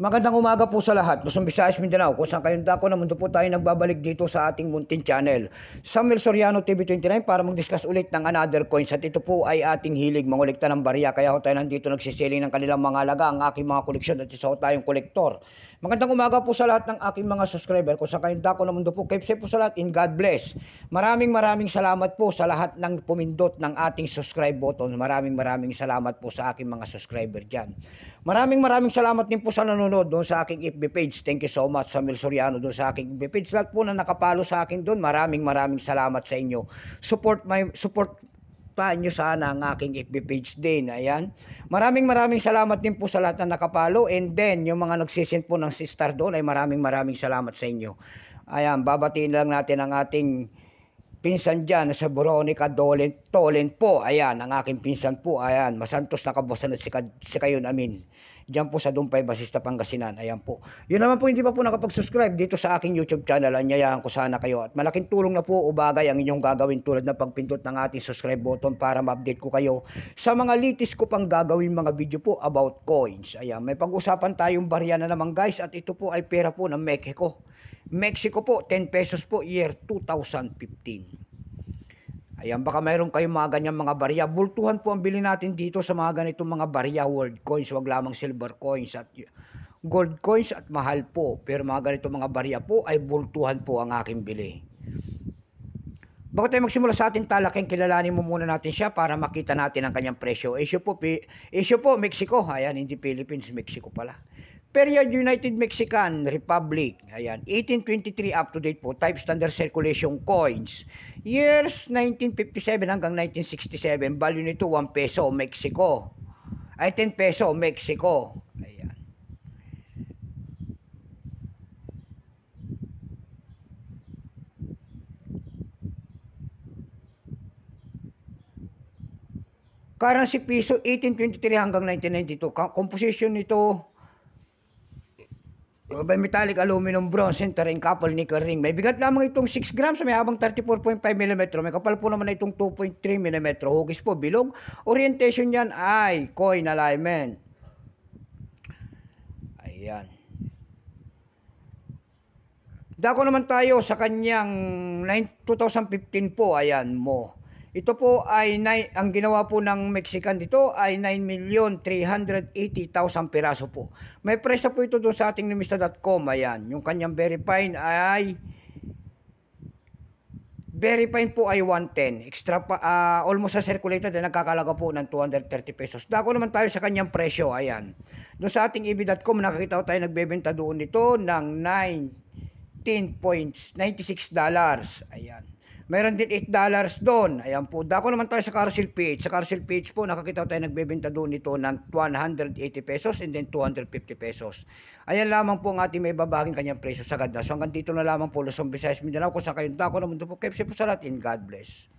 Magandang umaga po sa lahat. Luzon, Visayas, Mindanao. Kung saan kayong dako na mundo po tayo nagbabalik dito sa ating Muntin Channel. Samuel Soriano TV29 para mag-discuss ulit ng another coin. At ito po ay ating hilig mangolekta ng barya. Kaya ho tayo nandito nagsiseling ng kanilang mga alaga, ang aking mga koleksyon at isa ho tayong kolektor. Magandang umaga po sa lahat ng aking mga subscriber. Kung saan kayong dako na mundo po, keep safe po sa lahat and God bless. Maraming maraming salamat po sa lahat ng pumindot ng ating subscribe button. Maraming maraming salamat po sa aking mga subscriber dyan. Maraming maraming salamat din po sa nanonood nanonood doon sa aking FB page. Thank you so much Samuel Soriano doon sa aking FB page. Lahat po na nakapalo sa akin doon, maraming maraming salamat sa inyo. Support my support supportahan nyo sana ang aking FB page din. Ayan. Maraming maraming salamat din po sa lahat na nakapalo. And then, yung mga nagsisend po ng sister doon ay maraming maraming salamat sa inyo. Ayan, babatiin lang natin ang ating pinsan dyan na sa Veronica Dolen, Tolen po. Ayan, ang aking pinsan po. Ayan, masantos na kabusan at si kayon amin. Diyan po sa Dumpay Basista Pangasinan. Ayan po. Yun naman po hindi pa po nakapag-subscribe dito sa aking YouTube channel. Anyayahan ko sana kayo. At malaking tulong na po o bagay ang inyong gagawin tulad na pagpindot ng ating subscribe button para ma-update ko kayo sa mga latest ko pang gagawin mga video po about coins. Ayan, may pag-usapan tayong barya na naman guys at ito po ay pera po ng Mexico. Mexico po, 10 pesos po, year 2015. Ayan, baka mayroon kayong mga ganyan mga barya. Bultuhan po ang bilhin natin dito sa mga ganitong mga barya, world coins, wag lamang silver coins at gold coins at mahal po. Pero mga ganitong mga barya po ay bultuhan po ang aking bili. Bago tayo magsimula sa ating talakeng, kilalanin mo muna natin siya para makita natin ang kanyang presyo. Issue po, issue po Mexico. Ayan, hindi Philippines, Mexico pala. Period United Mexican Republic. Ayan, 1823 up to date po, type standard circulation coins. Years 1957 hanggang 1967, value nito 1 peso Mexico. Ay 10 peso Mexico. Ayan. Currency piso 1823 hanggang 1992. Composition nito Global oh, metallic aluminum bronze center ring couple nickel ring. May bigat lamang itong 6 grams, may habang 34.5 mm. May kapal po naman na itong 2.3 mm. Hugis po, bilog. Orientation niyan ay coin alignment. Ayan. Dako naman tayo sa kanyang 2015 po. Ayan mo. Ito po ay nine, ang ginawa po ng Mexican dito ay 9,380,000 piraso po. May presyo po ito doon sa ating nimista.com. Ayan, yung kanyang verifying ay verifying po ay 110. Extra pa, uh, almost sa circulated na nagkakalaga po ng 230 pesos. Dako naman tayo sa kanyang presyo. Ayan. Doon sa ating eb.com nakakita ko tayo nagbebenta doon nito ng 96 dollars. Ayan. Meron din 8 dollars doon. Ayan po. Dako naman tayo sa Carousel Page. Sa Carousel Page po, nakakita tayo nagbebenta doon nito ng 180 pesos and then 250 pesos. Ayan lamang po ang ating may babaging kanyang presyo sa ganda. So hanggang dito na lamang po, Luzon, Visayas, Mindanao. Kung sa kayong dako naman po, keep po sa lahat and God bless.